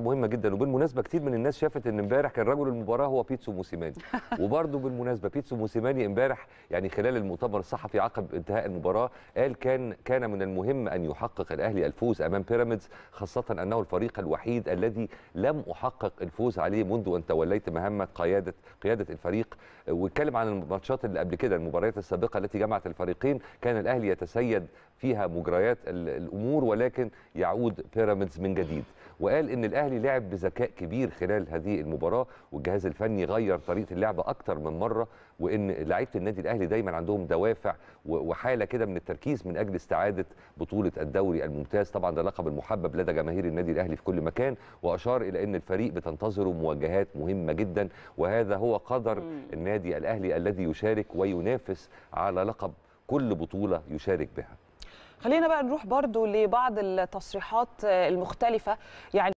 مهمه جدا وبالمناسبه كتير من الناس شافت ان امبارح كان رجل المباراه هو بيتسو موسيماني وبرده بالمناسبه بيتسو موسيماني امبارح يعني خلال المؤتمر الصحفي عقب انتهاء المباراه قال كان كان من المهم ان يحقق الاهلي الفوز امام بيراميدز خاصه انه الفريق الوحيد الذي لم احقق الفوز عليه منذ ان توليت مهمه قياده قياده الفريق واتكلم عن الماتشات اللي قبل كده المباريات السابقه التي جمعت الفريقين كان الاهلي يتسيد فيها مجريات الامور ولكن يعود بيراميدز من جديد وقال ان الاهلي الاهلي لعب بذكاء كبير خلال هذه المباراه والجهاز الفني غير طريقه اللعب اكتر من مره وان لعيبه النادي الاهلي دايما عندهم دوافع وحاله كده من التركيز من اجل استعاده بطوله الدوري الممتاز طبعا ده اللقب المحبب لدى جماهير النادي الاهلي في كل مكان واشار الى ان الفريق بتنتظره مواجهات مهمه جدا وهذا هو قدر النادي الاهلي الذي يشارك وينافس على لقب كل بطوله يشارك بها خلينا بقى نروح برضو لبعض التصريحات المختلفة يعني